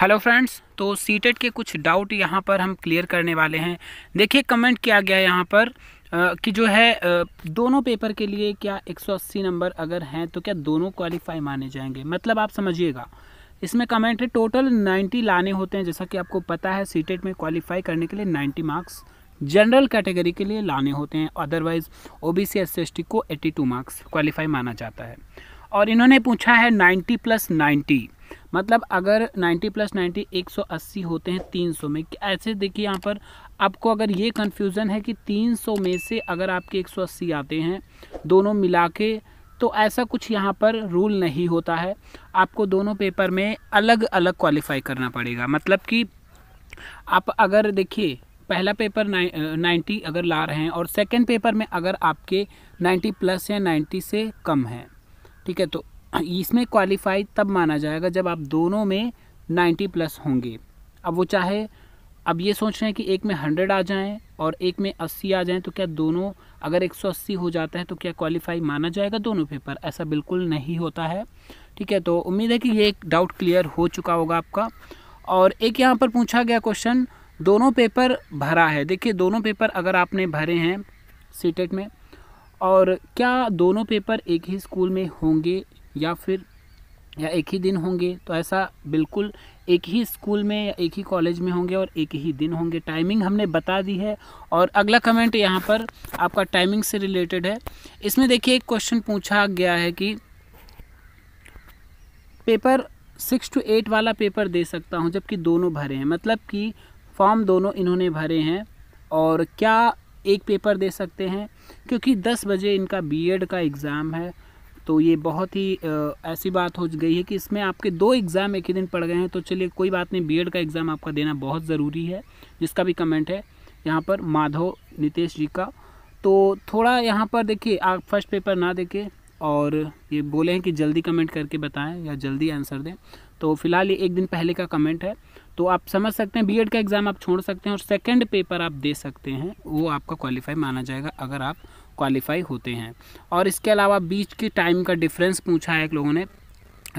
hello friends तो CTET के कुछ डाउट यहाँ पर हम क्लियर करने वाले हैं देखिए कमेंट किया गया यहाँ पर आ, कि जो है आ, दोनों पेपर के लिए क्या 180 नंबर अगर हैं तो क्या दोनों क्वालिफाई माने जाएंगे मतलब आप समझिएगा इसमें कमेंट है टोटल 90 लाने होते हैं जैसा कि आपको पता है सीटेट में क्वालिफाई करने के लिए नाइन्टी मार्क्स जनरल कैटेगरी के लिए लाने होते हैं otherwise O B C S को एट्टी मार्क्स क्वालिफाई माना जाता है और इन्होंने पूछा है नाइन्टी प्लस नाइन्टी मतलब अगर 90 प्लस 90 180 होते हैं 300 में ऐसे देखिए यहाँ पर आपको अगर ये कन्फ्यूज़न है कि 300 में से अगर आपके 180 आते हैं दोनों मिला के तो ऐसा कुछ यहाँ पर रूल नहीं होता है आपको दोनों पेपर में अलग अलग क्वालिफाई करना पड़ेगा मतलब कि आप अगर देखिए पहला पेपर नाइन्टी अगर ला रहे हैं और सेकेंड पेपर में अगर आपके नाइन्टी प्लस या नाइन्टी से कम है ठीक है तो इसमें क्वालिफाई तब माना जाएगा जब आप दोनों में नाइन्टी प्लस होंगे अब वो चाहे अब ये सोच रहे हैं कि एक में हंड्रेड आ जाएं और एक में अस्सी आ जाएं तो क्या दोनों अगर एक सौ अस्सी हो जाता है तो क्या क्वालिफाई माना जाएगा दोनों पेपर ऐसा बिल्कुल नहीं होता है ठीक है तो उम्मीद है कि ये एक डाउट क्लियर हो चुका होगा आपका और एक यहाँ पर पूछा गया क्वेश्चन दोनों पेपर भरा है देखिए दोनों पेपर अगर आपने भरे हैं सीटेट में और क्या दोनों पेपर एक ही स्कूल में होंगे या फिर या एक ही दिन होंगे तो ऐसा बिल्कुल एक ही स्कूल में या एक ही कॉलेज में होंगे और एक ही दिन होंगे टाइमिंग हमने बता दी है और अगला कमेंट यहाँ पर आपका टाइमिंग से रिलेटेड है इसमें देखिए एक क्वेश्चन पूछा गया है कि पेपर सिक्स टू एट वाला पेपर दे सकता हूँ जबकि दोनों भरे हैं मतलब कि फॉर्म दोनों इन्होंने भरे हैं और क्या एक पेपर दे सकते हैं क्योंकि दस बजे इनका बी का एग्ज़ाम है तो ये बहुत ही ऐसी बात हो गई है कि इसमें आपके दो एग्ज़ाम एक ही दिन पड़ गए हैं तो चलिए कोई बात नहीं बीएड का एग्ज़ाम आपका देना बहुत ज़रूरी है जिसका भी कमेंट है यहाँ पर माधव नितेश जी का तो थोड़ा यहाँ पर देखिए आप फर्स्ट पेपर ना देखें और ये बोले हैं कि जल्दी कमेंट करके बताएं या जल्दी आंसर दें तो फिलहाल ये एक दिन पहले का कमेंट है तो आप समझ सकते हैं बीएड का एग्ज़ाम आप छोड़ सकते हैं और सेकंड पेपर आप दे सकते हैं वो आपका क्वालिफाई माना जाएगा अगर आप क्वालिफाई होते हैं और इसके अलावा बीच के टाइम का डिफरेंस पूछा है एक लोगों ने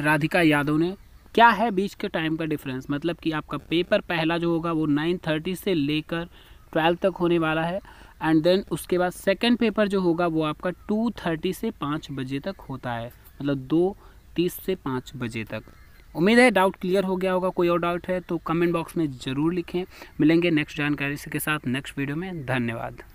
राधिका यादव ने क्या है बीच के टाइम का डिफरेंस मतलब कि आपका पेपर पहला जो होगा वो नाइन थर्टी से लेकर ट्वेल्व तक होने वाला है एंड देन उसके बाद सेकेंड पेपर जो होगा वो आपका टू थर्टी से पाँच बजे तक होता है मतलब दो तीस से पाँच बजे तक उम्मीद है डाउट क्लियर हो गया होगा कोई और डाउट है तो कमेंट बॉक्स में ज़रूर लिखें मिलेंगे नेक्स्ट जानकारी के साथ नेक्स्ट वीडियो में धन्यवाद